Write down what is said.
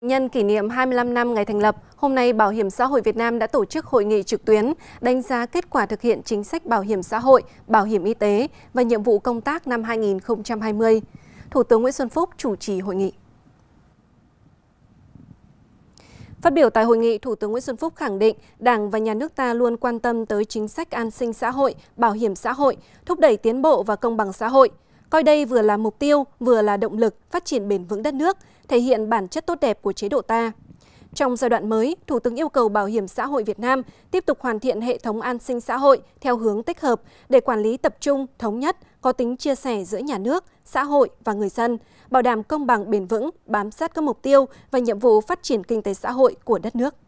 Nhân kỷ niệm 25 năm ngày thành lập, hôm nay Bảo hiểm xã hội Việt Nam đã tổ chức hội nghị trực tuyến đánh giá kết quả thực hiện chính sách bảo hiểm xã hội, bảo hiểm y tế và nhiệm vụ công tác năm 2020. Thủ tướng Nguyễn Xuân Phúc chủ trì hội nghị. Phát biểu tại hội nghị, Thủ tướng Nguyễn Xuân Phúc khẳng định Đảng và Nhà nước ta luôn quan tâm tới chính sách an sinh xã hội, bảo hiểm xã hội, thúc đẩy tiến bộ và công bằng xã hội – coi đây vừa là mục tiêu vừa là động lực phát triển bền vững đất nước thể hiện bản chất tốt đẹp của chế độ ta trong giai đoạn mới thủ tướng yêu cầu bảo hiểm xã hội việt nam tiếp tục hoàn thiện hệ thống an sinh xã hội theo hướng tích hợp để quản lý tập trung thống nhất có tính chia sẻ giữa nhà nước xã hội và người dân bảo đảm công bằng bền vững bám sát các mục tiêu và nhiệm vụ phát triển kinh tế xã hội của đất nước